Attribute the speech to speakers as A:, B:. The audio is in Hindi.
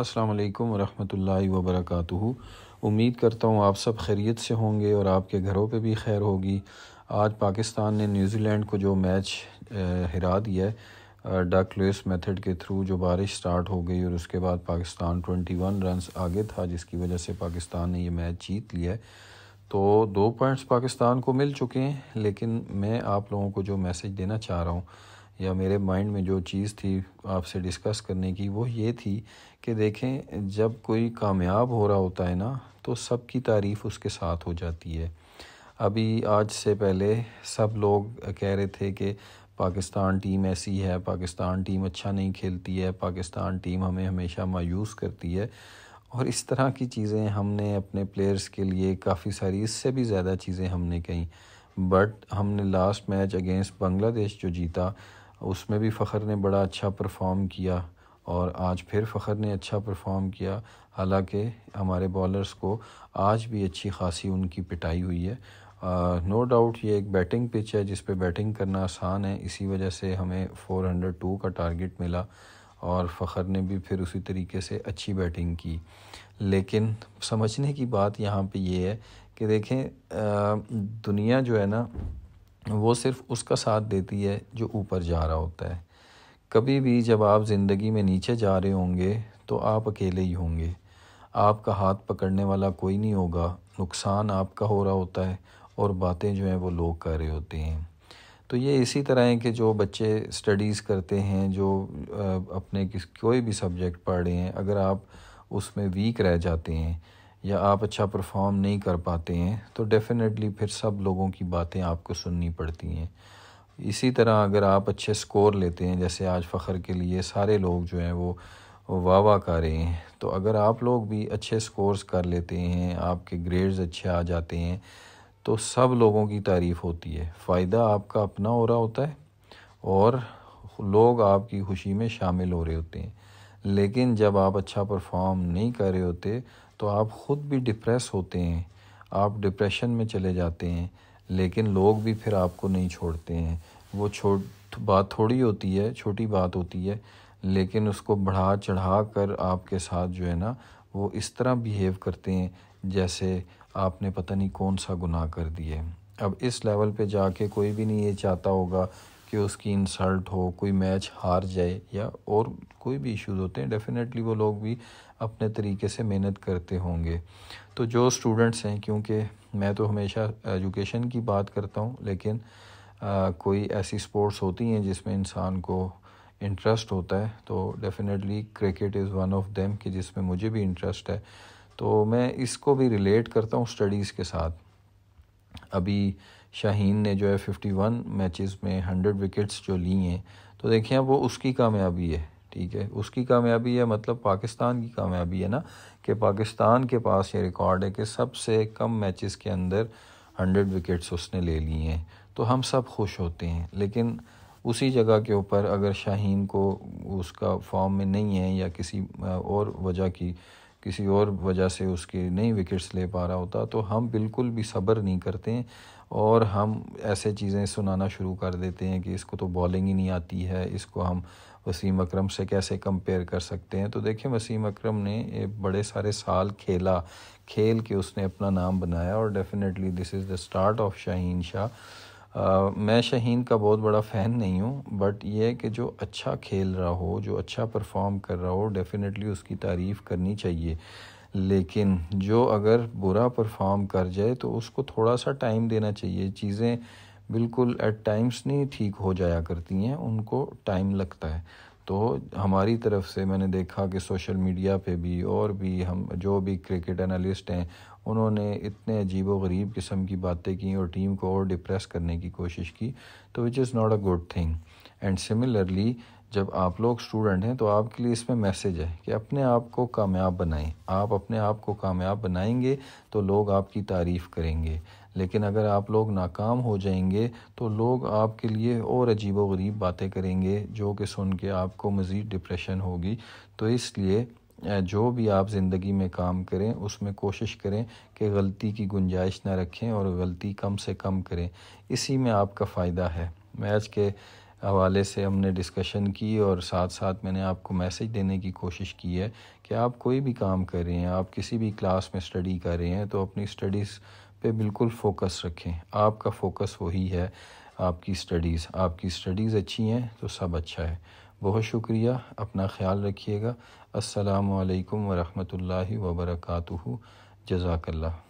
A: अस्सलाम वालेकुम रहमतुल्लाहि व उम्मीद करता हूँ आप सब खैरियत से होंगे और आपके घरों पे भी खैर होगी आज पाकिस्तान ने न्यूजीलैंड को जो मैच हरा दिया है डक लुइस मेथड के थ्रू जो बारिश स्टार्ट हो गई और उसके बाद पाकिस्तान 21 रन आगे था जिसकी वजह से पाकिस्तान ने ये मैच जीत लिया है तो दो पॉइंट्स पाकिस्तान को मिल चुके हैं लेकिन मैं आप लोगों को जो मैसेज देना चाह रहा हूँ या मेरे माइंड में जो चीज़ थी आपसे डिस्कस करने की वो ये थी कि देखें जब कोई कामयाब हो रहा होता है ना तो सबकी तारीफ़ उसके साथ हो जाती है अभी आज से पहले सब लोग कह रहे थे कि पाकिस्तान टीम ऐसी है पाकिस्तान टीम अच्छा नहीं खेलती है पाकिस्तान टीम हमें हमेशा मायूस करती है और इस तरह की चीज़ें हमने अपने प्लेयर्स के लिए काफ़ी सारी इससे भी ज़्यादा चीज़ें हमने कहीं बट हमने लास्ट मैच अगेंस्ट बांग्लादेश जो जीता उसमें भी फ़खर ने बड़ा अच्छा परफॉर्म किया और आज फिर फ़खर ने अच्छा परफॉर्म किया हालांकि हमारे बॉलर्स को आज भी अच्छी खासी उनकी पिटाई हुई है नो uh, डाउट no ये एक बैटिंग पिच है जिस पे बैटिंग करना आसान है इसी वजह से हमें 402 का टारगेट मिला और फ़खर ने भी फिर उसी तरीके से अच्छी बैटिंग की लेकिन समझने की बात यहाँ पे ये है कि देखें दुनिया जो है ना वो सिर्फ उसका साथ देती है जो ऊपर जा रहा होता है कभी भी जब आप ज़िंदगी में नीचे जा रहे होंगे तो आप अकेले ही होंगे आपका हाथ पकड़ने वाला कोई नहीं होगा नुकसान आपका हो रहा होता है और बातें जो हैं वो लोग कर रहे होते हैं तो ये इसी तरह हैं कि जो बच्चे स्टडीज़ करते हैं जो अपने किस कोई भी सब्जेक्ट पढ़ रहे हैं अगर आप उसमें वीक रह जाते हैं या आप अच्छा परफॉर्म नहीं कर पाते हैं तो डेफ़िनेटली फिर सब लोगों की बातें आपको सुननी पड़ती हैं इसी तरह अगर आप अच्छे स्कोर लेते हैं जैसे आज फ़खर के लिए सारे लोग जो हैं वो वाह वाह कर रहे हैं तो अगर आप लोग भी अच्छे स्कोर्स कर लेते हैं आपके ग्रेड्स अच्छे आ जाते हैं तो सब लोगों की तारीफ़ होती है फ़ायदा आपका अपना हो रहा होता है और लोग आपकी खुशी में शामिल हो रहे होते हैं लेकिन जब आप अच्छा परफॉर्म नहीं कर रहे होते तो आप ख़ुद भी डिप्रेस होते हैं आप डिप्रेशन में चले जाते हैं लेकिन लोग भी फिर आपको नहीं छोड़ते हैं वो छोट बात थोड़ी होती है छोटी बात होती है लेकिन उसको बढ़ा चढ़ा कर आपके साथ जो है ना वो इस तरह बिहेव करते हैं जैसे आपने पता नहीं कौन सा गुनाह कर दिए अब इस लेवल पे जाके कोई भी नहीं ये चाहता होगा कि उसकी इंसल्ट हो कोई मैच हार जाए या और कोई भी इश्यूज होते हैं डेफिनेटली वो लोग भी अपने तरीके से मेहनत करते होंगे तो जो स्टूडेंट्स हैं क्योंकि मैं तो हमेशा एजुकेशन की बात करता हूँ लेकिन आ, कोई ऐसी स्पोर्ट्स होती हैं जिसमें इंसान को इंटरेस्ट होता है तो definitely cricket is one of them कि जिसमें मुझे भी इंटरेस्ट है तो मैं इसको भी रिलेट करता हूँ स्टडीज़ के साथ अभी शाहीन ने जो है फ़िफ्टी वन मैचेस में हंड्रेड विकेट्स जो ली हैं तो देखिए वो उसकी कामयाबी है ठीक है उसकी कामयाबी है मतलब पाकिस्तान की कामयाबी है ना कि पाकिस्तान के पास ये रिकॉर्ड है कि सबसे कम मैचेस के अंदर हंड्रेड विकेट्स उसने ले लिए हैं तो हम सब खुश होते हैं लेकिन उसी जगह के ऊपर अगर शाहीन को उसका फॉर्म में नहीं है या किसी और वजह की किसी और वजह से उसके नई विकेट्स ले पा रहा होता तो हम बिल्कुल भी सब्र नहीं करते हैं और हम ऐसे चीज़ें सुनाना शुरू कर देते हैं कि इसको तो बॉलिंग ही नहीं आती है इसको हम वसीम अकरम से कैसे कंपेयर कर सकते हैं तो देखिए वसीम अकरम ने बड़े सारे साल खेला खेल के उसने अपना नाम बनाया और definitely this is the start of Shaheen Shah मैं शहीन का बहुत बड़ा फ़ैन नहीं हूँ बट ये है कि जो अच्छा खेल रहा हो जो अच्छा परफॉर्म कर रहा हो डेफिनेटली उसकी तारीफ़ करनी चाहिए लेकिन जो अगर बुरा परफॉर्म कर जाए तो उसको थोड़ा सा टाइम देना चाहिए चीज़ें बिल्कुल एट टाइम्स नहीं ठीक हो जाया करती हैं उनको टाइम लगता है तो हमारी तरफ से मैंने देखा कि सोशल मीडिया पे भी और भी हम जो भी क्रिकेट एनालिस्ट हैं उन्होंने इतने अजीब व गरीब किस्म की बातें की और टीम को और डिप्रेस करने की कोशिश की तो which is not a good thing and similarly जब आप लोग स्टूडेंट हैं तो आपके लिए इसमें मैसेज है कि अपने आप को कामयाब बनाएं आप अपने आप को कामयाब बनाएंगे तो लोग आपकी तारीफ़ करेंगे लेकिन अगर आप लोग नाकाम हो जाएंगे तो लोग आपके लिए और अजीब व गरीब बातें करेंगे जो कि सुन के आपको मज़ीद डिप्रेशन होगी तो इसलिए जो भी आप ज़िंदगी में काम करें उसमें कोशिश करें कि गलती की गुंजाइश ना रखें और गलती कम से कम करें इसी में आपका फ़ायदा है मैच के हवाले से हमने डिस्कशन की और साथ साथ मैंने आपको मैसेज देने की कोशिश की है कि आप कोई भी काम कर रहे हैं आप किसी भी क्लास में स्टडी कर रहे हैं तो अपनी स्टडीज़ पे बिल्कुल फोकस रखें आपका फोकस वही है आपकी स्टडीज़ आपकी स्टडीज़ अच्छी हैं तो सब अच्छा है बहुत शुक्रिया अपना ख्याल रखिएगा असलकम वालेकुम वरहमतुल्लाहि वबरकatuhu जजाकल्ला